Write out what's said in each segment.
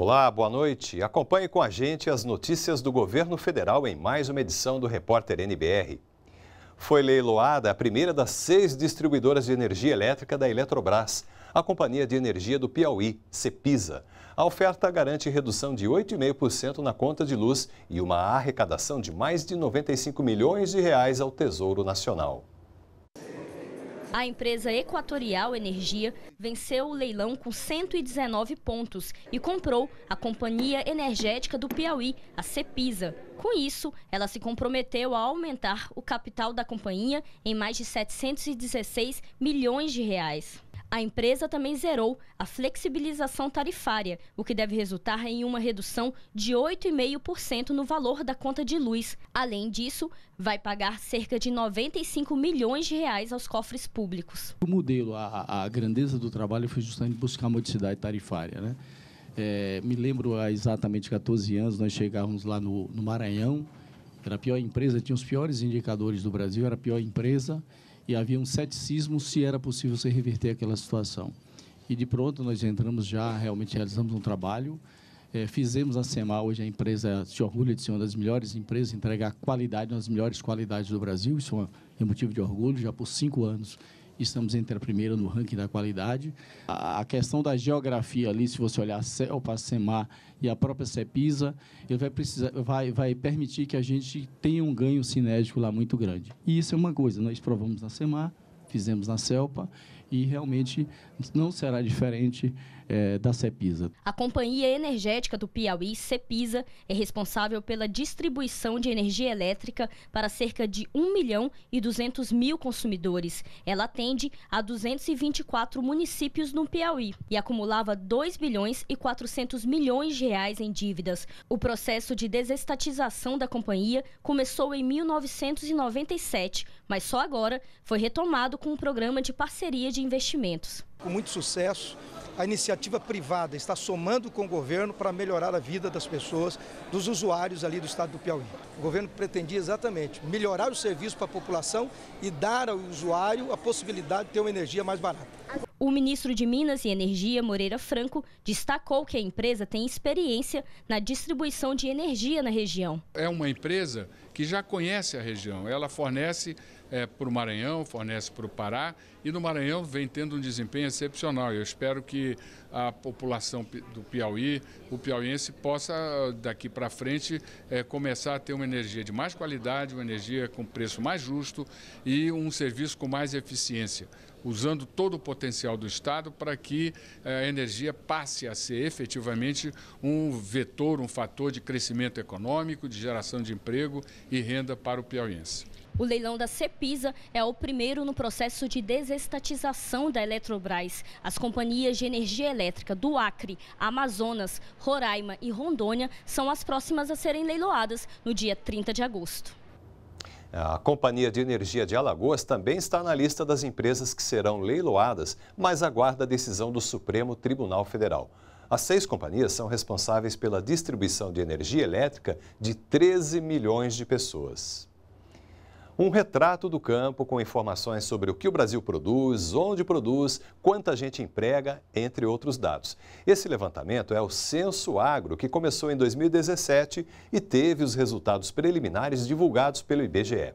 Olá, boa noite. Acompanhe com a gente as notícias do governo federal em mais uma edição do Repórter NBR. Foi leiloada a primeira das seis distribuidoras de energia elétrica da Eletrobras, a Companhia de Energia do Piauí, CEPISA. A oferta garante redução de 8,5% na conta de luz e uma arrecadação de mais de 95 milhões de reais ao Tesouro Nacional. A empresa Equatorial Energia venceu o leilão com 119 pontos e comprou a Companhia Energética do Piauí, a Cepisa. Com isso, ela se comprometeu a aumentar o capital da companhia em mais de 716 milhões de reais a empresa também zerou a flexibilização tarifária, o que deve resultar em uma redução de 8,5% no valor da conta de luz. Além disso, vai pagar cerca de 95 milhões de reais aos cofres públicos. O modelo, a, a grandeza do trabalho foi justamente buscar modicidade tarifária, né? É, me lembro há exatamente 14 anos, nós chegávamos lá no, no Maranhão, era a pior empresa, tinha os piores indicadores do Brasil, era a pior empresa e havia um ceticismo se era possível se reverter aquela situação. E de pronto nós entramos já, realmente realizamos um trabalho, é, fizemos a SEMA, hoje a empresa se orgulha de ser uma das melhores empresas, entregar qualidade, uma das melhores qualidades do Brasil, isso é motivo de orgulho, já por cinco anos estamos entre a primeira no ranking da qualidade. A questão da geografia ali, se você olhar CELPA, SEMAR e a própria CEPISA, ele vai, precisar, vai, vai permitir que a gente tenha um ganho cinético lá muito grande. E isso é uma coisa, nós provamos na SEMAR, fizemos na CELPA e realmente não será diferente é, da CEPISA. A Companhia Energética do Piauí, CEPISA, é responsável pela distribuição de energia elétrica para cerca de 1 milhão e 200 mil consumidores. Ela atende a 224 municípios no Piauí e acumulava 2 bilhões e 400 milhões de reais em dívidas. O processo de desestatização da companhia começou em 1997, mas só agora foi retomado com um programa de parceria de investimentos. Com muito sucesso, a iniciativa privada está somando com o governo para melhorar a vida das pessoas, dos usuários ali do estado do Piauí. O governo pretendia exatamente melhorar o serviço para a população e dar ao usuário a possibilidade de ter uma energia mais barata. O ministro de Minas e Energia, Moreira Franco, destacou que a empresa tem experiência na distribuição de energia na região. É uma empresa que já conhece a região, ela fornece é, para o Maranhão, fornece para o Pará e no Maranhão vem tendo um desempenho excepcional. Eu espero que a população do Piauí, o piauiense, possa daqui para frente é, começar a ter uma energia de mais qualidade, uma energia com preço mais justo e um serviço com mais eficiência usando todo o potencial do Estado para que é, a energia passe a ser efetivamente um vetor, um fator de crescimento econômico, de geração de emprego e renda para o piauiense. O leilão da Cepisa é o primeiro no processo de desestatização da Eletrobras. As companhias de energia elétrica do Acre, Amazonas, Roraima e Rondônia são as próximas a serem leiloadas no dia 30 de agosto. A Companhia de Energia de Alagoas também está na lista das empresas que serão leiloadas, mas aguarda a decisão do Supremo Tribunal Federal. As seis companhias são responsáveis pela distribuição de energia elétrica de 13 milhões de pessoas. Um retrato do campo com informações sobre o que o Brasil produz, onde produz, quanta gente emprega, entre outros dados. Esse levantamento é o Censo Agro, que começou em 2017 e teve os resultados preliminares divulgados pelo IBGE.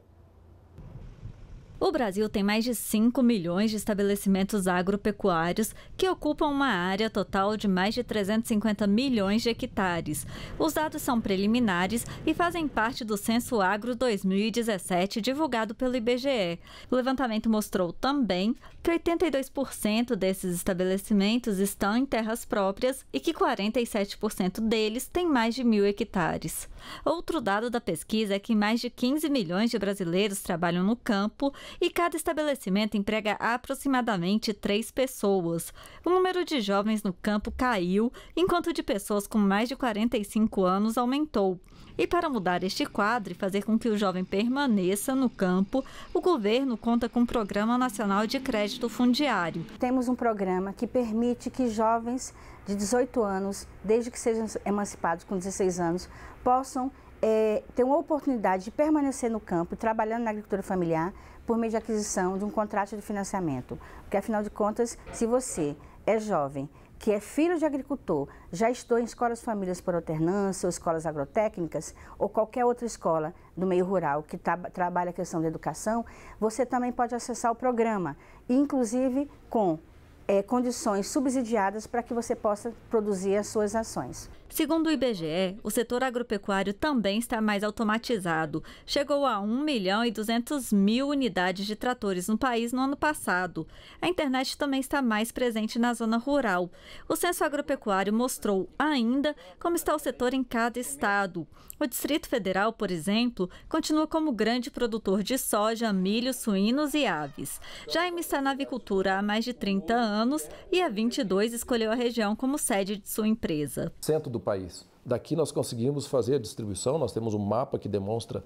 O Brasil tem mais de 5 milhões de estabelecimentos agropecuários que ocupam uma área total de mais de 350 milhões de hectares. Os dados são preliminares e fazem parte do Censo Agro 2017 divulgado pelo IBGE. O levantamento mostrou também que 82% desses estabelecimentos estão em terras próprias e que 47% deles têm mais de mil hectares. Outro dado da pesquisa é que mais de 15 milhões de brasileiros trabalham no campo e cada estabelecimento emprega aproximadamente três pessoas. O número de jovens no campo caiu, enquanto de pessoas com mais de 45 anos aumentou. E para mudar este quadro e fazer com que o jovem permaneça no campo, o governo conta com o Programa Nacional de Crédito Fundiário. Temos um programa que permite que jovens de 18 anos, desde que sejam emancipados com 16 anos, possam é, ter uma oportunidade de permanecer no campo, trabalhando na agricultura familiar, por meio de aquisição de um contrato de financiamento. Porque, afinal de contas, se você é jovem, que é filho de agricultor, já estou em escolas famílias por alternância, ou escolas agrotécnicas, ou qualquer outra escola do meio rural que tra trabalha a questão da educação, você também pode acessar o programa, inclusive com é, condições subsidiadas para que você possa produzir as suas ações. Segundo o IBGE, o setor agropecuário também está mais automatizado. Chegou a 1 milhão e 200 mil unidades de tratores no país no ano passado. A internet também está mais presente na zona rural. O censo agropecuário mostrou ainda como está o setor em cada estado. O Distrito Federal, por exemplo, continua como grande produtor de soja, milho, suínos e aves. Jaime está na avicultura há mais de 30 anos e há 22 escolheu a região como sede de sua empresa. Centro do país. Daqui nós conseguimos fazer a distribuição, nós temos um mapa que demonstra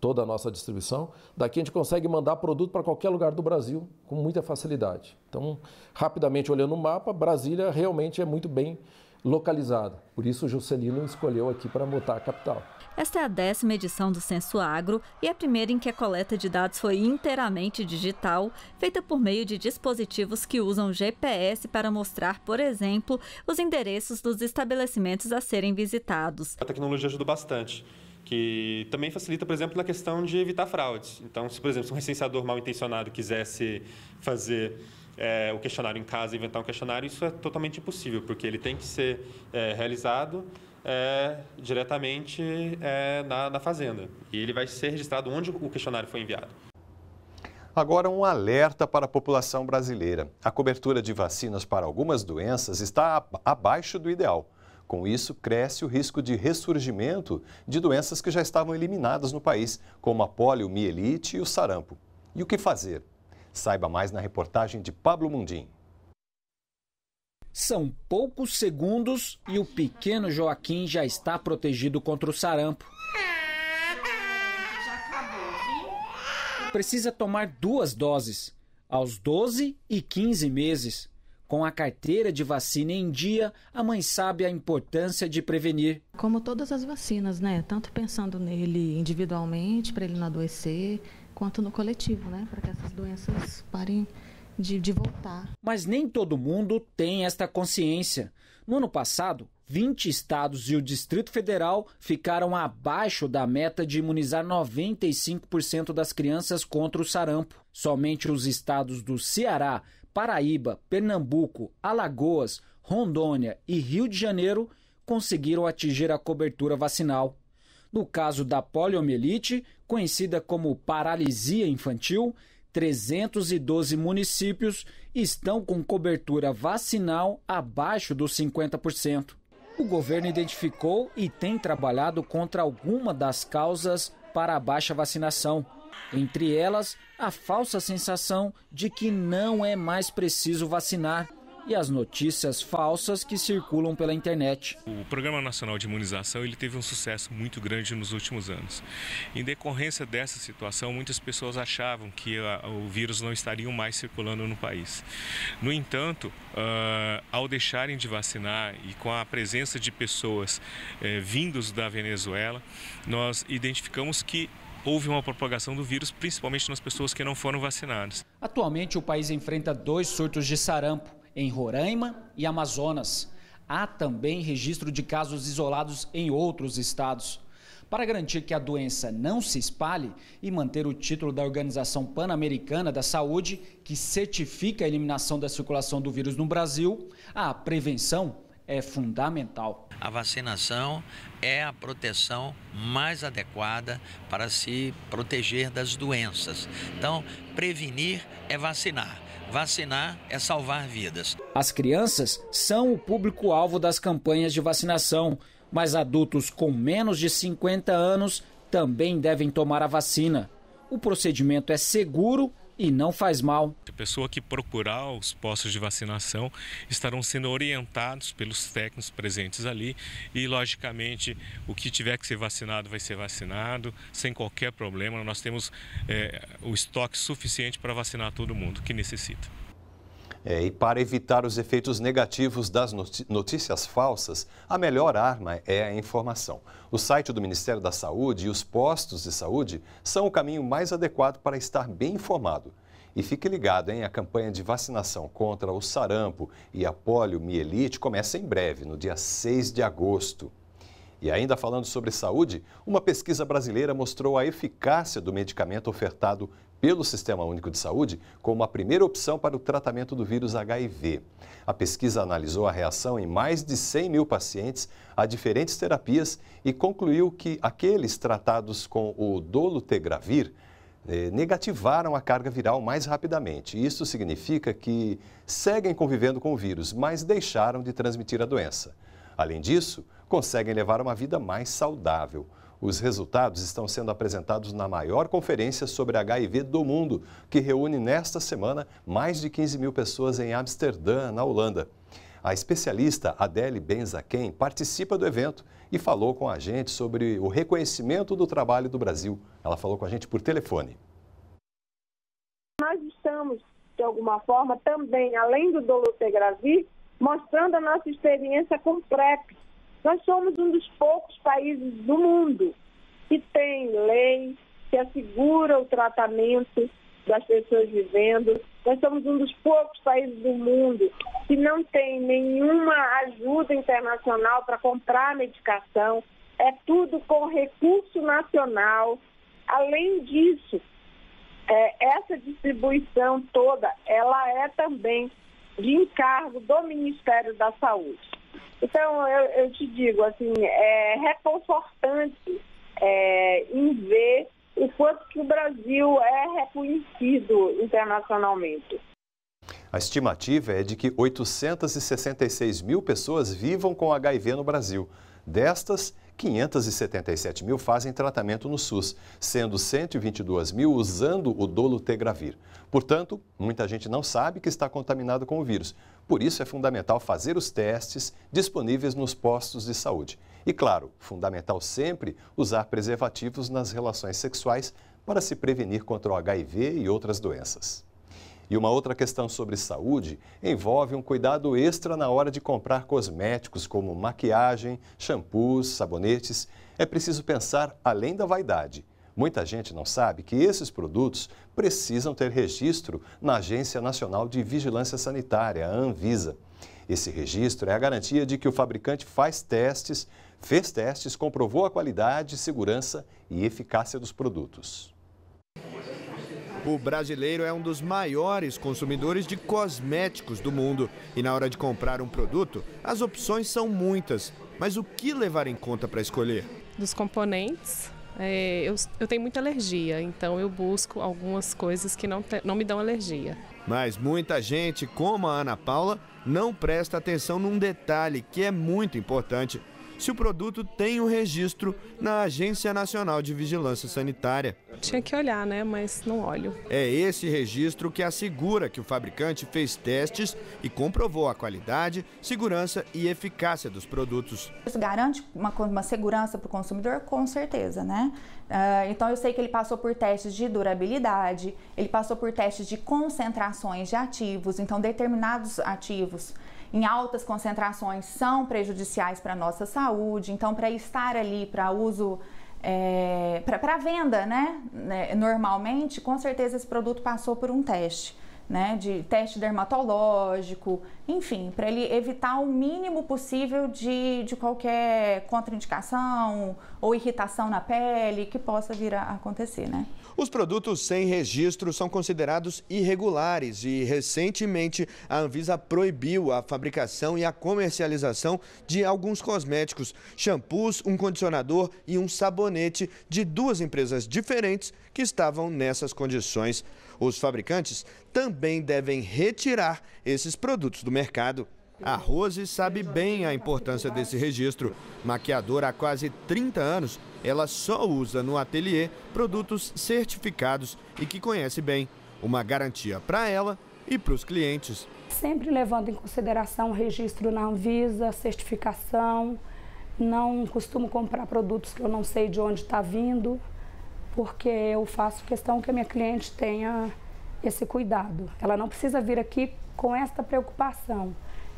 toda a nossa distribuição. Daqui a gente consegue mandar produto para qualquer lugar do Brasil com muita facilidade. Então, rapidamente olhando o mapa, Brasília realmente é muito bem localizada. Por isso, o Juscelino escolheu aqui para montar a capital. Esta é a décima edição do Censo Agro e a primeira em que a coleta de dados foi inteiramente digital, feita por meio de dispositivos que usam GPS para mostrar, por exemplo, os endereços dos estabelecimentos a serem visitados. A tecnologia ajuda bastante que também facilita, por exemplo, na questão de evitar fraudes. Então, se, por exemplo, se um recenseador mal intencionado quisesse fazer é, o questionário em casa, inventar um questionário, isso é totalmente impossível, porque ele tem que ser é, realizado é, diretamente é, na, na fazenda. E ele vai ser registrado onde o questionário foi enviado. Agora, um alerta para a população brasileira. A cobertura de vacinas para algumas doenças está abaixo do ideal. Com isso, cresce o risco de ressurgimento de doenças que já estavam eliminadas no país, como a poliomielite e o sarampo. E o que fazer? Saiba mais na reportagem de Pablo Mundim. São poucos segundos e o pequeno Joaquim já está protegido contra o sarampo. Precisa tomar duas doses, aos 12 e 15 meses. Com a carteira de vacina em dia, a mãe sabe a importância de prevenir. Como todas as vacinas, né? Tanto pensando nele individualmente, para ele não adoecer, quanto no coletivo, né? Para que essas doenças parem de, de voltar. Mas nem todo mundo tem esta consciência. No ano passado, 20 estados e o Distrito Federal ficaram abaixo da meta de imunizar 95% das crianças contra o sarampo. Somente os estados do Ceará, Paraíba, Pernambuco, Alagoas, Rondônia e Rio de Janeiro conseguiram atingir a cobertura vacinal. No caso da poliomielite, conhecida como paralisia infantil, 312 municípios estão com cobertura vacinal abaixo dos 50%. O governo identificou e tem trabalhado contra alguma das causas para a baixa vacinação. Entre elas, a falsa sensação de que não é mais preciso vacinar e as notícias falsas que circulam pela internet. O Programa Nacional de Imunização ele teve um sucesso muito grande nos últimos anos. Em decorrência dessa situação, muitas pessoas achavam que ah, o vírus não estaria mais circulando no país. No entanto, uh, ao deixarem de vacinar e com a presença de pessoas uh, vindos da Venezuela, nós identificamos que houve uma propagação do vírus, principalmente nas pessoas que não foram vacinadas. Atualmente, o país enfrenta dois surtos de sarampo em Roraima e Amazonas. Há também registro de casos isolados em outros estados. Para garantir que a doença não se espalhe e manter o título da Organização Pan-Americana da Saúde, que certifica a eliminação da circulação do vírus no Brasil, a prevenção é fundamental. A vacinação é a proteção mais adequada para se proteger das doenças. Então, prevenir é vacinar. Vacinar é salvar vidas. As crianças são o público-alvo das campanhas de vacinação, mas adultos com menos de 50 anos também devem tomar a vacina. O procedimento é seguro e não faz mal. A pessoa que procurar os postos de vacinação estarão sendo orientados pelos técnicos presentes ali e, logicamente, o que tiver que ser vacinado vai ser vacinado sem qualquer problema. Nós temos é, o estoque suficiente para vacinar todo mundo que necessita. É, e para evitar os efeitos negativos das notícias falsas, a melhor arma é a informação. O site do Ministério da Saúde e os postos de saúde são o caminho mais adequado para estar bem informado. E fique ligado, hein? A campanha de vacinação contra o sarampo e a poliomielite começa em breve, no dia 6 de agosto. E ainda falando sobre saúde, uma pesquisa brasileira mostrou a eficácia do medicamento ofertado pelo Sistema Único de Saúde como a primeira opção para o tratamento do vírus HIV. A pesquisa analisou a reação em mais de 100 mil pacientes a diferentes terapias e concluiu que aqueles tratados com o dolutegravir eh, negativaram a carga viral mais rapidamente. Isso significa que seguem convivendo com o vírus, mas deixaram de transmitir a doença. Além disso, conseguem levar uma vida mais saudável. Os resultados estão sendo apresentados na maior conferência sobre HIV do mundo, que reúne nesta semana mais de 15 mil pessoas em Amsterdã, na Holanda. A especialista Adele Benzaken participa do evento e falou com a gente sobre o reconhecimento do trabalho do Brasil. Ela falou com a gente por telefone. Nós estamos, de alguma forma, também, além do dolutegravir, mostrando a nossa experiência com PrEP, nós somos um dos poucos países do mundo que tem lei que assegura o tratamento das pessoas vivendo. Nós somos um dos poucos países do mundo que não tem nenhuma ajuda internacional para comprar medicação. É tudo com recurso nacional. Além disso, é, essa distribuição toda, ela é também de encargo do Ministério da Saúde. Então, eu, eu te digo, assim, é reconfortante é, em ver o quanto que o Brasil é reconhecido internacionalmente. A estimativa é de que 866 mil pessoas vivam com HIV no Brasil. Destas, 577 mil fazem tratamento no SUS, sendo 122 mil usando o dolutegravir. Portanto, muita gente não sabe que está contaminado com o vírus. Por isso é fundamental fazer os testes disponíveis nos postos de saúde. E claro, fundamental sempre usar preservativos nas relações sexuais para se prevenir contra o HIV e outras doenças. E uma outra questão sobre saúde envolve um cuidado extra na hora de comprar cosméticos como maquiagem, shampoos, sabonetes. É preciso pensar além da vaidade. Muita gente não sabe que esses produtos precisam ter registro na Agência Nacional de Vigilância Sanitária, a Anvisa. Esse registro é a garantia de que o fabricante faz testes, fez testes, comprovou a qualidade, segurança e eficácia dos produtos. O brasileiro é um dos maiores consumidores de cosméticos do mundo e na hora de comprar um produto, as opções são muitas. Mas o que levar em conta para escolher? Dos componentes, é, eu, eu, tenho muita alergia, então eu busco algumas coisas que não, te, não me dão alergia. Mas muita gente, como a Ana Paula, não presta atenção num detalhe que é muito importante se o produto tem o um registro na Agência Nacional de Vigilância Sanitária. Tinha que olhar, né? Mas não olho. É esse registro que assegura que o fabricante fez testes e comprovou a qualidade, segurança e eficácia dos produtos. Isso garante uma, uma segurança para o consumidor? Com certeza, né? Ah, então eu sei que ele passou por testes de durabilidade, ele passou por testes de concentrações de ativos, então determinados ativos em altas concentrações são prejudiciais para a nossa saúde, então para estar ali para uso é, para venda, né, né, normalmente, com certeza esse produto passou por um teste né, de teste dermatológico, enfim, para ele evitar o mínimo possível de, de qualquer contraindicação ou irritação na pele que possa vir a acontecer, né? Os produtos sem registro são considerados irregulares e, recentemente, a Anvisa proibiu a fabricação e a comercialização de alguns cosméticos, shampoos, um condicionador e um sabonete de duas empresas diferentes que estavam nessas condições. Os fabricantes também devem retirar esses produtos do mercado. A Rose sabe bem a importância desse registro. Maquiadora há quase 30 anos, ela só usa no ateliê produtos certificados e que conhece bem. Uma garantia para ela e para os clientes. Sempre levando em consideração o registro na Anvisa, certificação. Não costumo comprar produtos que eu não sei de onde está vindo, porque eu faço questão que a minha cliente tenha esse cuidado. Ela não precisa vir aqui com esta preocupação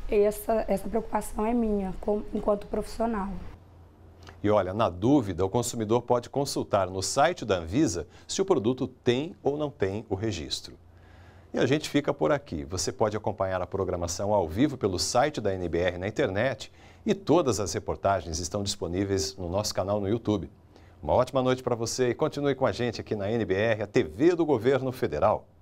essa, essa preocupação é minha, com, enquanto profissional. E olha, na dúvida, o consumidor pode consultar no site da Anvisa se o produto tem ou não tem o registro. E a gente fica por aqui. Você pode acompanhar a programação ao vivo pelo site da NBR na internet e todas as reportagens estão disponíveis no nosso canal no YouTube. Uma ótima noite para você e continue com a gente aqui na NBR, a TV do Governo Federal.